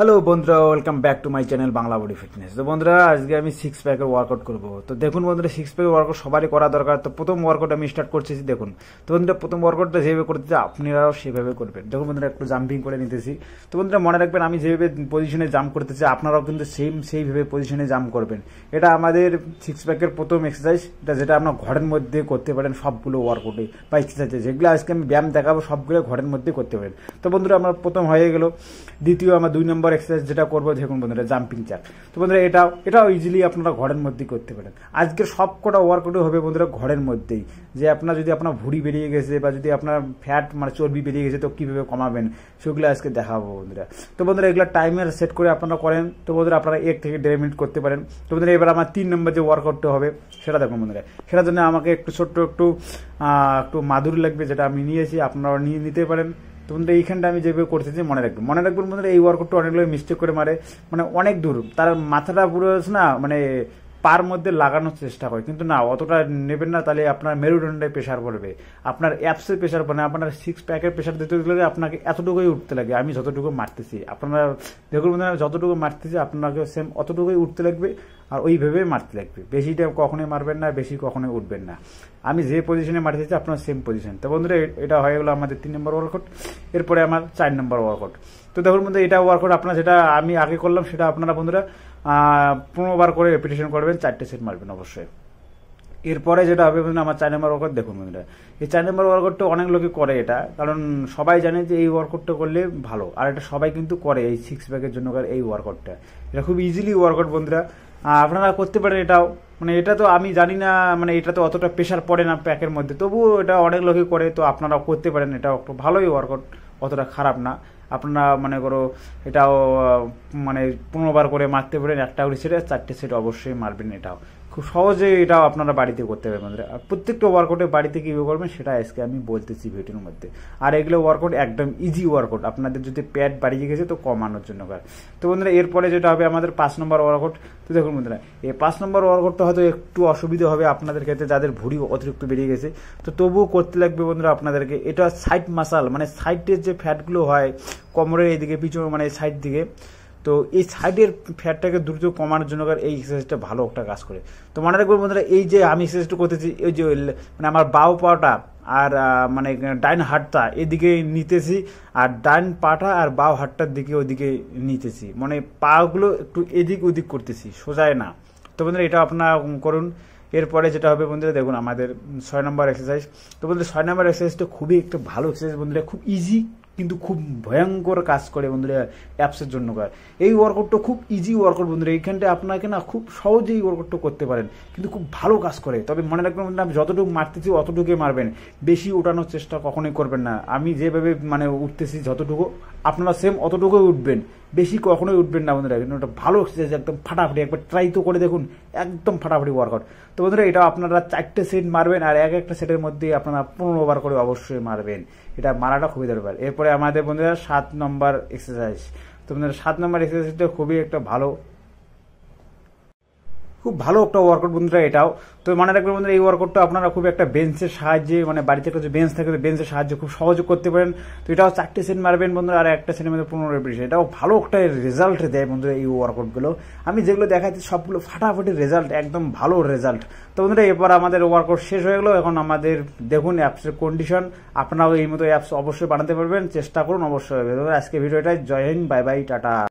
hello বন্ধুরা welcome back to my channel Bangla body fitness তো বন্ধুরা আজকে আমি সিক্স প্যাকের ওয়ার্কআউট করবো তো দেখুন বন্ধুরা সিক্স প্যাকের ওয়ার্কআউট সবারই করা দরকার তো প্রথম ওয়ার্কআউট আমি স্টার্ট করতেছি দেখুন তো বন্ধুরা প্রথম ওয়ার্কআউটটা যেভাবে করতেছি আপনারাও সেভাবে করবেন দেখুন বন্ধুরা একটু জাম্পিং করে নিতেছি তো বন্ধুরা মনে রাখবেন আমি যেভাবে পজিশনে জাম্প করতেছি আপনারাও কিন্তু সেম সেইভাবে পজিশনে জাম্প করবেন এটা আমাদের সিক্স প্যাকের প্রথম এক্সারসাইজ এটা যেটা আপনার ঘরের মধ্যে করতে পারেন সবগুলো ওয়ার্কআউটে বা এক্সারসাইজে যেগুলো আজকে আমি ব্যায়াম দেখাবো সবগুলো ঘরের মধ্যে করতে পারেন তো বন্ধুরা আমার প্রথম হয়ে গেল দ্বিতীয় আমার দুই নম্বর নম্বর এক্সারসাইজ যেটা করবো দেখুন বন্ধুরা জাম্পিং জ্যাক তো বন্ধুরা এটাও এটাও ইজিলি আপনারা ঘরের মধ্যেই করতে পারেন আজকে সব কটা ওয়ার্কআউটই হবে বন্ধুরা ঘরের মধ্যেই যে আপনার যদি আপনার ভুড়ি বেরিয়ে গেছে বা যদি আপনার ফ্যাট মানে চর্বি বেরিয়ে গেছে তো কীভাবে কমাবেন সেগুলো আজকে দেখাবো বন্ধুরা তো বন্ধুরা এগুলো টাইমের সেট করে আপনারা করেন তো বন্ধুরা আপনারা এক থেকে দেড় মিনিট করতে পারেন তো বন্ধুরা এবার আমার তিন নম্বর যে ওয়ার্কআউটটা হবে সেটা দেখুন বন্ধুরা সেটার জন্য আমাকে একটু ছোট্ট একটু একটু মাদুর লাগবে যেটা আমি নিয়েছি আপনারা নিয়ে নিতে পারেন তো এইখানটা আমি যেভাবে করতেছি মনে রাখবো মনে রাখবেন বন্ধুরা এই ওয়ার্কআউটটা অনেকগুলো মিস্টেক করে মারে মানে অনেক দূর তার মাথাটা পুরো না মানে পার মধ্যে লাগানোর চেষ্টা করে কিন্তু না অতটা নেবেন না তাহলে আপনার মেরুদণ্ডে প্রেশার পড়বে আপনার অ্যাপসের প্রেশার পড়বে আপনার সিক্স প্যাকের প্রেশার দিতে গেলে আপনাকে এতটুকুই উঠতে লাগে আমি যতটুকু মারতেছি আপনারা দেখুন বন্ধুরা যতটুকু মারতেছি আপনাকে সেম অতটুকুই উঠতে লাগবে আর ওইভাবেই মারতে লাগবে বেশিটা কখনোই মারবেন না বেশি কখনোই উঠবেন না আমি যে পজিশনে যাচ্ছি আপনার সেম পজিশন তো বন্ধুরা এটা হয়ে গেলো আমাদের তিন নম্বর ওয়ার্কআউট এরপরে আমার চার নম্বর ওয়ার্কআউট তো দেখুন বন্ধু এটা ওয়ার্কআউট আপনার যেটা আমি আগে করলাম সেটা আপনারা বন্ধুরা পনেরোবার করে রেপিটেশন করবেন চারটে সেট মারবেন অবশ্যই এরপরে যেটা হবে বন্ধু আমার চার নম্বর ওয়ার্কআউট দেখুন বন্ধুরা এই চার নম্বর ওয়ার্কআউটটা অনেক লোকে করে এটা কারণ সবাই জানে যে এই ওয়ার্কআউটটা করলে ভালো আর এটা সবাই কিন্তু করে এই সিক্স প্যাকের জন্য এই ওয়ার্কআউটটা এটা খুব ইজিলি ওয়ার্কআউট বন্ধুরা আপনারা করতে পারেন এটাও মানে এটা তো আমি জানি না মানে এটা তো অতটা প্রেশার পড়ে না প্যাকের মধ্যে তবুও এটা অনেক লোকে করে তো আপনারাও করতে পারেন এটাও একটু ভালোই ওয়ার্কআউট অতটা খারাপ না আপনারা মনে করো এটাও মানে পনেরোবার করে মারতে পারেন একটা করে সেটে চারটে সেট অবশ্যই মারবেন এটাও খুব সহজে এটা আপনারা বাড়িতে করতে পারবেন আর প্রত্যেকটা ওয়ার্কআউটে বাড়িতে কীভাবে করবেন সেটা আজকে আমি বলতেছি ভিডিওর মধ্যে আর এগুলো ওয়ার্কআউট একদম ইজি ওয়ার্কআউট আপনাদের যদি প্যাড বাড়িয়ে গেছে তো কমানোর জন্য করে তো বন্ধুরা এরপরে যেটা হবে আমাদের পাঁচ নম্বর ওয়ার্কআউট তো দেখুন বন্ধুরা এই পাঁচ নম্বর তো হয়তো একটু অসুবিধা হবে আপনাদের ক্ষেত্রে যাদের ভুড়ি অতিরিক্ত বেরিয়ে গেছে তো তবুও করতে লাগবে বন্ধুরা আপনাদেরকে এটা সাইড মাসাল মানে সাইডের যে ফ্যাটগুলো হয় কোমরের এইদিকে পিছনে মানে সাইড দিকে তো এই সাইডের ফ্যাটটাকে দ্রুত কমানোর জন্য এই এক্সারসাইজটা ভালো একটা কাজ করে তো মনে রাখবেন বন্ধুরা এই যে আমি এক্সারসাইজটা করতেছি এই যে মানে আমার বাউ পাটা আর মানে ডাইন হাটটা এদিকে নিতেছি আর ডাইন পাটা আর বাউ হাটটার দিকে ওদিকে নিতেছি মানে পাগুলো একটু এদিক ওদিক করতেছি সোজায় না তো বন্ধুরা এটা আপনার করুন এরপরে যেটা হবে বন্ধুরা দেখুন আমাদের ছয় নম্বর এক্সারসাইজ তো বন্ধুরা ছয় নম্বর এক্সারসাইজটা খুবই একটা ভালো এক্সারসাইজ বন্ধুরা খুব ইজি কিন্তু খুব ভয়ঙ্কর কাজ করে বন্ধুরা অ্যাপসের জন্য করে এই ওয়ার্কআউটটা খুব ইজি ওয়ার্কআউট বন্ধুরা এইখানটা আপনাকে না খুব সহজেই ওয়ার্কআউটটা করতে পারেন কিন্তু খুব ভালো কাজ করে তবে মনে রাখবেন বন্ধুরা আমি যতটুকু মারতেছি অতটুকুই মারবেন বেশি ওঠানোর চেষ্টা কখনোই করবেন না আমি যেভাবে মানে উঠতেছি যতটুকু আপনারা সেম অতটুকুই উঠবেন বেশি কখনোই উঠবেন না বন্ধুরা কিন্তু ওটা ভালো এক্সারসাইজ একদম ফাটাফাটি একবার ট্রাই তো করে দেখুন একদম ফাটাফাটি ওয়ার্কআউট তো বন্ধুরা এটা আপনারা চারটে সেট মারবেন আর এক একটা সেটের মধ্যে আপনারা পনেরো ওভার করে অবশ্যই মারবেন এটা মারাটা খুবই দরকার এরপরে আমাদের বন্ধুরা সাত নম্বর এক্সারসাইজ তো বন্ধুরা সাত নম্বর এক্সারসাইজটা খুবই একটা ভালো খুব ভালো একটা ওয়ার্কআউট বন্ধুরা এটাও তো মনে রাখবেন বন্ধুরা এই ওয়ার্কআউটটা আপনারা খুব একটা বেঞ্চের সাহায্যে মানে বাড়িতে একটা যে বেঞ্চ থাকে বেঞ্চের সাহায্যে খুব সহজ করতে পারেন তো এটাও চারটে সেট মারবেন বন্ধুরা আর একটা সেটের মধ্যে পনেরো বিশ এটাও ভালো একটা রেজাল্ট দেয় বন্ধুরা এই ওয়ার্কআউটগুলো আমি যেগুলো দেখাচ্ছি সবগুলো ফাটাফাটি রেজাল্ট একদম ভালো রেজাল্ট তো বন্ধুরা এরপর আমাদের ওয়ার্কআউট শেষ হয়ে গেলো এখন আমাদের দেখুন অ্যাপসের কন্ডিশন আপনারাও এই মতো অ্যাপস অবশ্যই বানাতে পারবেন চেষ্টা করুন অবশ্যই আজকে ভিডিওটাই জয় হিন্দ বাই বাই টাটা